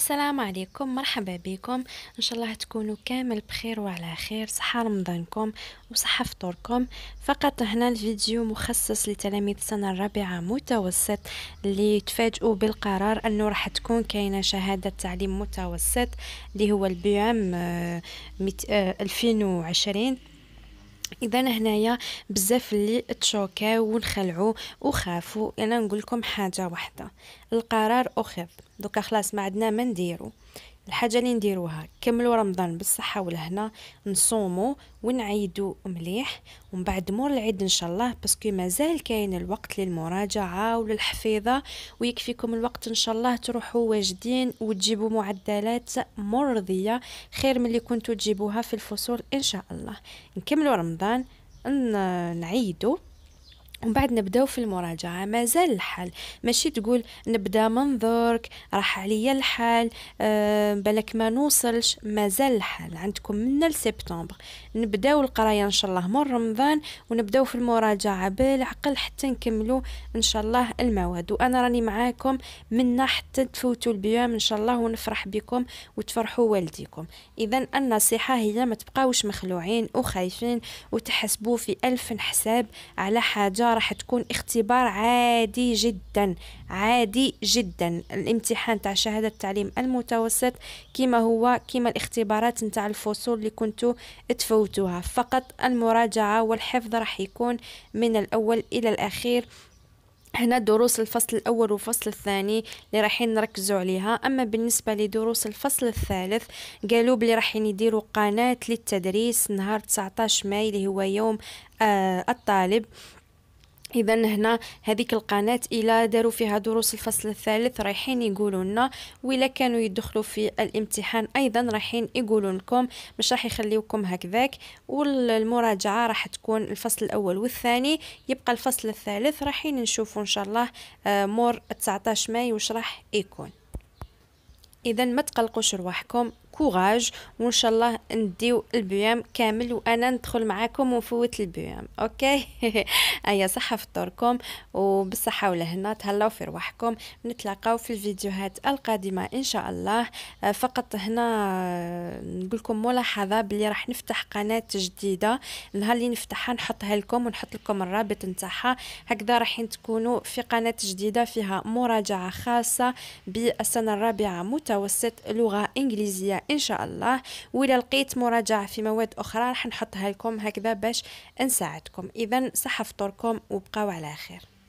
السلام عليكم مرحبا بكم ان شاء الله تكونوا كامل بخير وعلى خير صحه رمضانكم وصحه فطوركم فقط هنا الفيديو مخصص لتلاميذ السنه الرابعه متوسط اللي تفاجؤوا بالقرار انه راح تكون كاينه شهاده تعليم متوسط اللي هو البيام 2020 آه، اذا هنايا بزاف اللي تشوكاو ونخلعوا وخافوا انا نقول لكم حاجه واحده القرار اخذ دوكا خلاص ما عندنا ما نديرو الحاجه اللي نديروها كملوا رمضان بالصحه والهنا نصوموا ونعيدوا مليح ومن بعد مور العيد ان شاء الله باسكو مازال كاين الوقت للمراجعه وللحفيظه ويكفيكم الوقت ان شاء الله تروحوا واجدين وتجيبوا معدلات مرضيه خير من اللي كنتوا تجيبوها في الفصول ان شاء الله نكملوا رمضان نعيدوا ومن بعد نبداو في المراجعة مازال الحال ماشي تقول نبدا منظرك راح عليا الحال أه بلك ما نوصلش مازال الحال عندكم من لسبتمبر نبداو القراية ان شاء الله من رمضان ونبداو في المراجعة بالعقل حتى نكملو ان شاء الله المواد وانا راني معاكم منا حتى تفوتوا البيام ان شاء الله ونفرح بكم وتفرحوا والديكم اذا النصيحة هي ما تبقاوش مخلوعين وخايفين وتحسبوا في الف حساب على حاجة راح تكون اختبار عادي جدا عادي جدا الامتحان تاع شهادة التعليم المتوسط كما هو كما الاختبارات نتاع الفصول اللي كنتو تفوتوها فقط المراجعة والحفظ راح يكون من الأول إلى الأخير هنا دروس الفصل الأول والفصل الثاني اللي رايحين نركزوا عليها أما بالنسبة لدروس الفصل الثالث قالوا بلي رايحين يديروا قناة للتدريس نهار 19 ماي اللي هو يوم آه الطالب اذا هنا هذيك القناه الى داروا فيها دروس الفصل الثالث رايحين يقولوا لنا ولا كانوا يدخلوا في الامتحان ايضا رايحين يقولوا لكم مش راح يخليوكم هكذاك والمراجعه راح تكون الفصل الاول والثاني يبقى الفصل الثالث رايحين نشوفوا ان شاء الله آه، مور 19 ماي وش راح يكون اذا ما تقلقوش رواحكم كوراج وان شاء الله نديو البيام كامل وانا ندخل معاكم ونفوت البيام اوكي ايا صحه فطوركم وبالصحه ولهنا تهلاو في رواحكم نتلاقاو في الفيديوهات القادمه ان شاء الله فقط هنا نقول لكم ملاحظه بلي راح نفتح قناه جديده نهار اللي نفتحها نحطها لكم ونحط لكم الرابط نتاعها هكذا راح تكونوا في قناه جديده فيها مراجعه خاصه بالسنه الرابعه متوسط لغه انجليزيه ان شاء الله واذا لقيت مراجعه في مواد اخرى راح نحطها لكم هكذا باش نساعدكم اذا صحه فطوركم وبقاو على خير